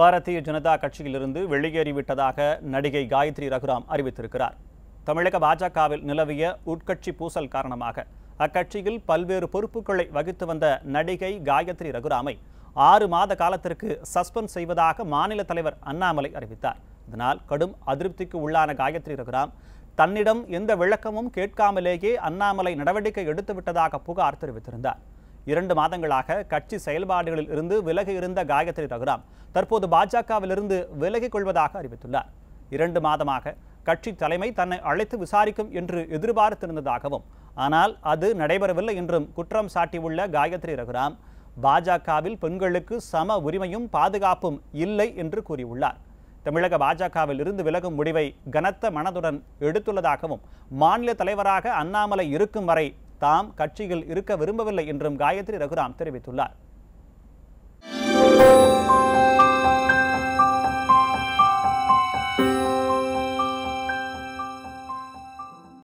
பாரதிய ஜனதா கட்சியிலிருந்து வெளியேறிவிட்டதாக நடிகை காயத்ரி ரகுராம் அறிவித்திருக்கிறார் தமிழக பாஜகவில் நிலவிய உட்கட்சி பூசல் காரணமாக அக்கட்சியில் பல்வேறு பொறுப்புகளை வகித்து வந்த நடிகை காயத்ரி ரகுராமை ஆறு மாத காலத்திற்கு சஸ்பெண்ட் செய்வதாக மாநில தலைவர் அண்ணாமலை அறிவித்தார் இதனால் கடும் அதிருப்திக்கு உள்ளான காயத்ரி ரகுராம் தன்னிடம் எந்த விளக்கமும் கேட்காமலேயே அண்ணாமலை நடவடிக்கை எடுத்துவிட்டதாக புகார் தெரிவித்திருந்தார் இரண்டு மாதங்களாக கட்சி செயல்பாடுகளில் இருந்து விலகி இருந்த காயத்ரி ரகுராம் தற்போது பாஜகவிலிருந்து விலகிக் கொள்வதாக அறிவித்துள்ளார் இரண்டு மாதமாக கட்சி தலைமை தன்னை அழைத்து விசாரிக்கும் என்று எதிர்பார்த்திருந்ததாகவும் ஆனால் அது நடைபெறவில்லை என்றும் குற்றம் சாட்டியுள்ள காயத்ரி ரகுராம் பாஜகவில் பெண்களுக்கு சம உரிமையும் பாதுகாப்பும் இல்லை என்று கூறியுள்ளார் தமிழக பாஜகவில் இருந்து விலகும் முடிவை கனத்த மனதுடன் எடுத்துள்ளதாகவும் மாநில தலைவராக அண்ணாமலை இருக்கும் வரை தாம் கட்சியில் இருக்க விரும்பவில்லை என்றும் காயத்ரி ரகுராம் தெரிவித்துள்ளார்